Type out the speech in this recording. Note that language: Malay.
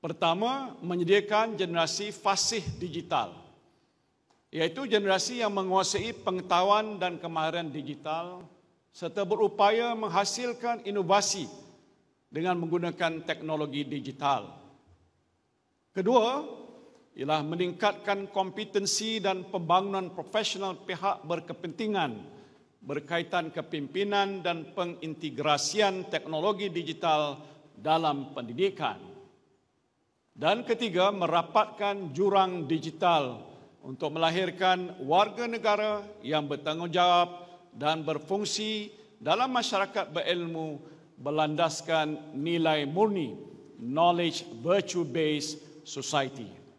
Pertama, menyediakan generasi fasih digital, iaitu generasi yang menguasai pengetahuan dan kemahiran digital serta berupaya menghasilkan inovasi dengan menggunakan teknologi digital. Kedua, ialah meningkatkan kompetensi dan pembangunan profesional pihak berkepentingan berkaitan kepimpinan dan pengintegrasian teknologi digital dalam pendidikan. Dan ketiga, merapatkan jurang digital untuk melahirkan warga negara yang bertanggungjawab dan berfungsi dalam masyarakat berilmu berlandaskan nilai murni, knowledge virtue based society.